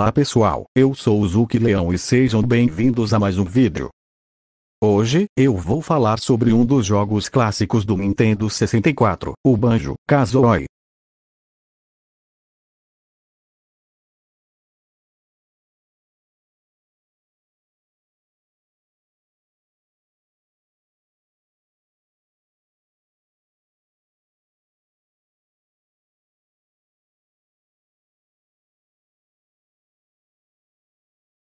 Olá pessoal, eu sou o Zuki Leão e sejam bem-vindos a mais um vídeo. Hoje, eu vou falar sobre um dos jogos clássicos do Nintendo 64, o Banjo-Kazooie.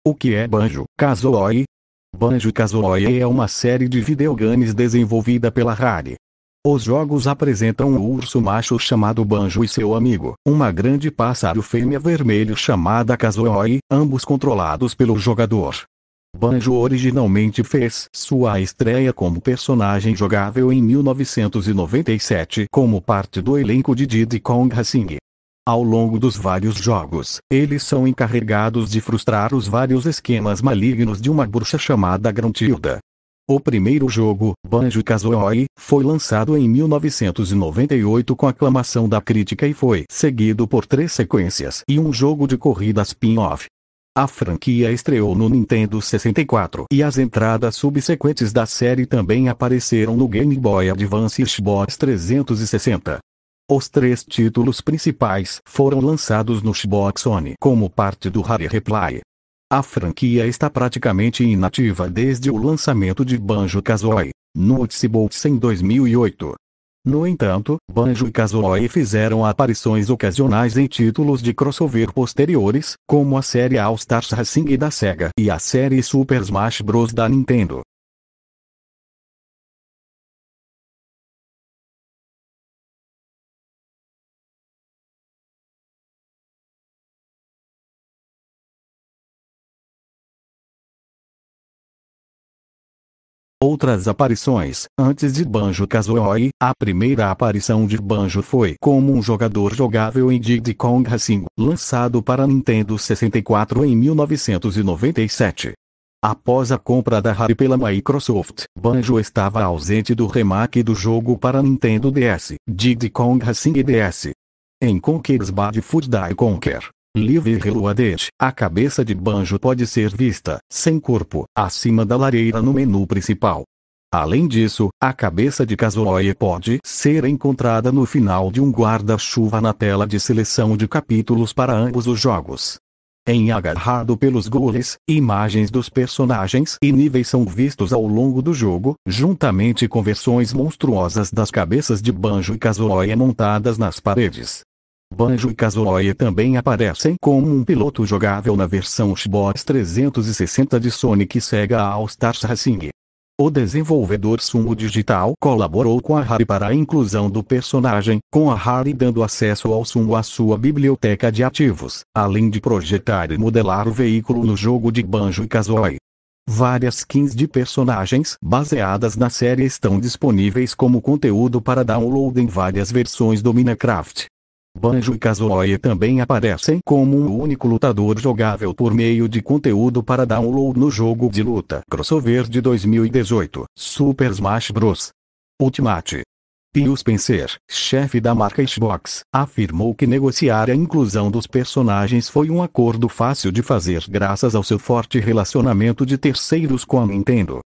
O que é Banjo Kazooie? Banjo Kazooie é uma série de videogames desenvolvida pela Rare. Os jogos apresentam um urso macho chamado Banjo e seu amigo, uma grande pássaro fêmea vermelho chamada Kazooie, ambos controlados pelo jogador. Banjo originalmente fez sua estreia como personagem jogável em 1997 como parte do elenco de Diddy Kong Racing. Ao longo dos vários jogos, eles são encarregados de frustrar os vários esquemas malignos de uma bruxa chamada Gruntilda. O primeiro jogo, Banjo-Kazooie, foi lançado em 1998 com aclamação da crítica e foi seguido por três sequências e um jogo de corrida spin-off. A franquia estreou no Nintendo 64 e as entradas subsequentes da série também apareceram no Game Boy Advance e Xbox 360. Os três títulos principais foram lançados no Xbox One como parte do Rare Replay. A franquia está praticamente inativa desde o lançamento de Banjo-Kazooie, no Xbox em 2008. No entanto, Banjo e Kazooie fizeram aparições ocasionais em títulos de crossover posteriores, como a série All Stars Racing da Sega e a série Super Smash Bros. da Nintendo. outras aparições. Antes de Banjo-Kazooie, a primeira aparição de Banjo foi como um jogador jogável em Diddy Kong Racing, lançado para Nintendo 64 em 1997. Após a compra da Rare pela Microsoft, Banjo estava ausente do remake do jogo para Nintendo DS, Diddy Kong Racing DS. Em Conker's Bad Food Die Conquer, Live Reloaded, a cabeça de Banjo pode ser vista, sem corpo, acima da lareira no menu principal. Além disso, a cabeça de Kazuoe pode ser encontrada no final de um guarda-chuva na tela de seleção de capítulos para ambos os jogos. Em agarrado pelos goles, imagens dos personagens e níveis são vistos ao longo do jogo, juntamente com versões monstruosas das cabeças de Banjo e Kazuoe montadas nas paredes. Banjo e Kazuoe também aparecem como um piloto jogável na versão Xbox 360 de Sonic Sega All Stars Racing. O desenvolvedor Sumo Digital colaborou com a Harry para a inclusão do personagem, com a Harry dando acesso ao Sumo à sua biblioteca de ativos, além de projetar e modelar o veículo no jogo de Banjo e Kazooie. Várias skins de personagens baseadas na série estão disponíveis como conteúdo para download em várias versões do Minecraft. Banjo e Kazooie também aparecem como um único lutador jogável por meio de conteúdo para download no jogo de luta crossover de 2018, Super Smash Bros. Ultimate. Pius Spencer, chefe da marca Xbox, afirmou que negociar a inclusão dos personagens foi um acordo fácil de fazer graças ao seu forte relacionamento de terceiros com a Nintendo.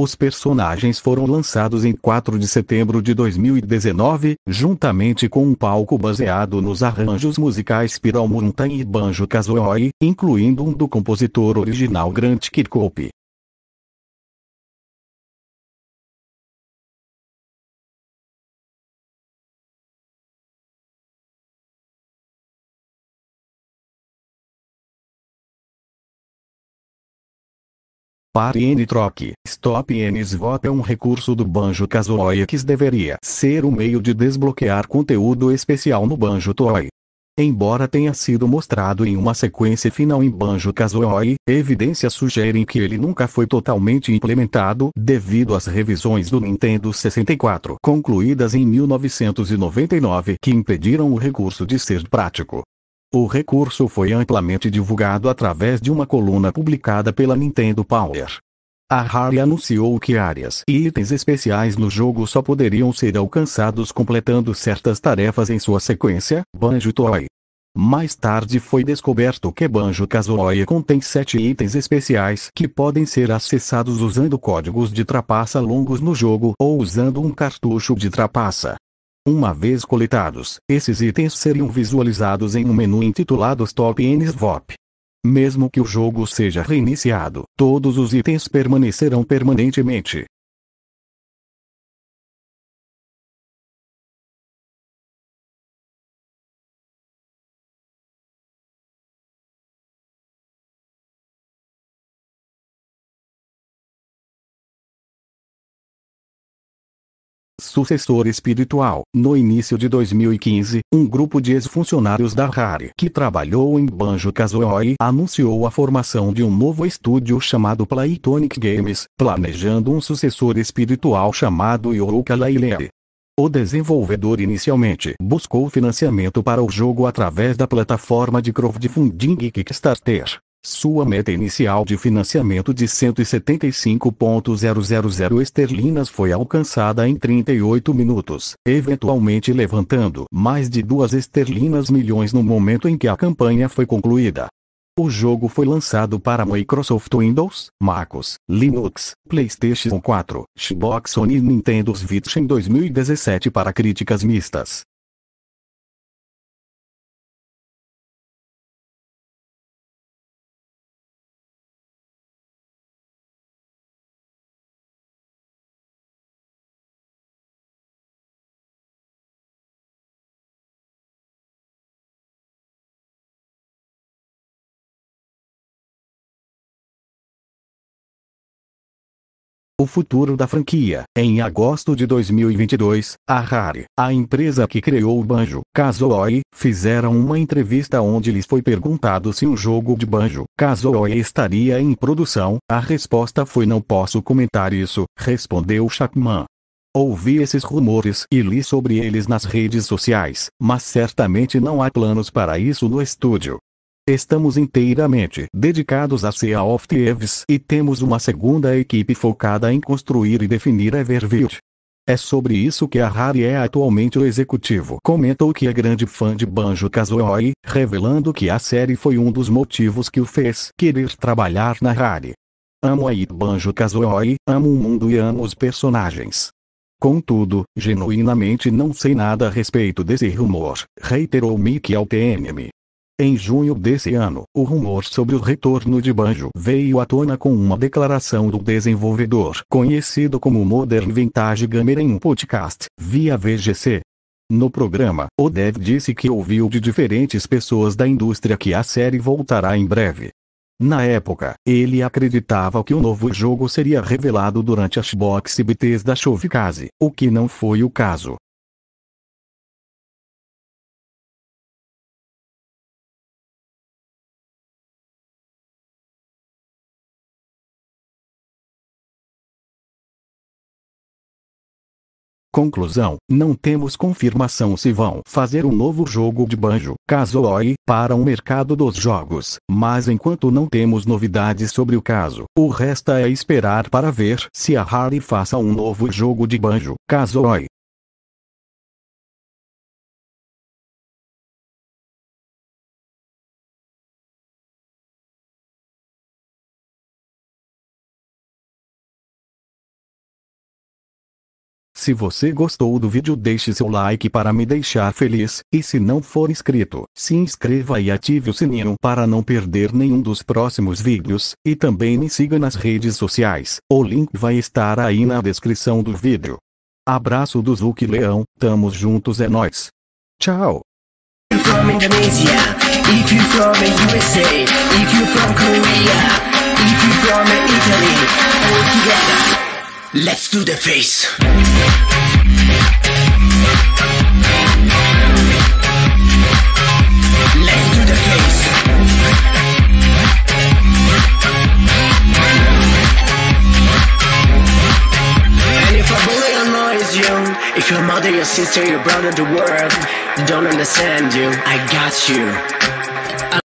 Os personagens foram lançados em 4 de setembro de 2019, juntamente com um palco baseado nos arranjos musicais Piral Mountain e Banjo Kazooie, incluindo um do compositor original Grant Kirkhope. Pare e troque. Stop n Swap é um recurso do Banjo Kazooie que deveria ser o um meio de desbloquear conteúdo especial no Banjo Toy. Embora tenha sido mostrado em uma sequência final em Banjo Kazooie, evidências sugerem que ele nunca foi totalmente implementado devido às revisões do Nintendo 64 concluídas em 1999 que impediram o recurso de ser prático. O recurso foi amplamente divulgado através de uma coluna publicada pela Nintendo Power. A Rare anunciou que áreas e itens especiais no jogo só poderiam ser alcançados completando certas tarefas em sua sequência, banjo Tooie. Mais tarde foi descoberto que Banjo-Kazooie contém sete itens especiais que podem ser acessados usando códigos de trapaça longos no jogo ou usando um cartucho de trapaça. Uma vez coletados, esses itens seriam visualizados em um menu intitulado Stop and Swap. Mesmo que o jogo seja reiniciado, todos os itens permanecerão permanentemente, sucessor espiritual. No início de 2015, um grupo de ex-funcionários da Rare que trabalhou em Banjo Kazooie anunciou a formação de um novo estúdio chamado Playtonic Games, planejando um sucessor espiritual chamado Yooka-Laylee. O desenvolvedor inicialmente buscou financiamento para o jogo através da plataforma de crowdfunding Kickstarter, sua meta inicial de financiamento de 175.000 esterlinas foi alcançada em 38 minutos, eventualmente levantando mais de 2 esterlinas milhões no momento em que a campanha foi concluída. O jogo foi lançado para Microsoft Windows, Macos, Linux, PlayStation 4, Xbox One e Nintendo Switch em 2017 para críticas mistas. O futuro da franquia. Em agosto de 2022, a Rare, a empresa que criou o Banjo, Kazooie, fizeram uma entrevista onde lhes foi perguntado se um jogo de Banjo, Kazooie estaria em produção. A resposta foi não posso comentar isso, respondeu Chapman. Ouvi esses rumores e li sobre eles nas redes sociais, mas certamente não há planos para isso no estúdio. Estamos inteiramente dedicados a CA of Thieves e temos uma segunda equipe focada em construir e definir Everwild. É sobre isso que a Harry é atualmente o executivo. Comentou que é grande fã de Banjo Kazooie, revelando que a série foi um dos motivos que o fez querer trabalhar na Harry. Amo a Banjo Kazooie, amo o mundo e amo os personagens. Contudo, genuinamente não sei nada a respeito desse rumor, reiterou Mickey ao TNM. Em junho desse ano, o rumor sobre o retorno de Banjo veio à tona com uma declaração do desenvolvedor conhecido como Modern Vintage Gamer em um podcast, via VGC. No programa, o dev disse que ouviu de diferentes pessoas da indústria que a série voltará em breve. Na época, ele acreditava que o novo jogo seria revelado durante a Xbox BTs da Showcase, o que não foi o caso. Conclusão: não temos confirmação se vão fazer um novo jogo de banjo, Kazooie, para o mercado dos jogos, mas enquanto não temos novidades sobre o caso, o resta é esperar para ver se a Rare faça um novo jogo de banjo, Kazooie. Se você gostou do vídeo deixe seu like para me deixar feliz, e se não for inscrito, se inscreva e ative o sininho para não perder nenhum dos próximos vídeos, e também me siga nas redes sociais, o link vai estar aí na descrição do vídeo. Abraço do Zuki Leão, tamo juntos é nós. Tchau! if from Korea, if from Italy, all together. Let's do the face. Let's do the face. you, if your mother, your sister, your brother, the world don't understand you, I got you.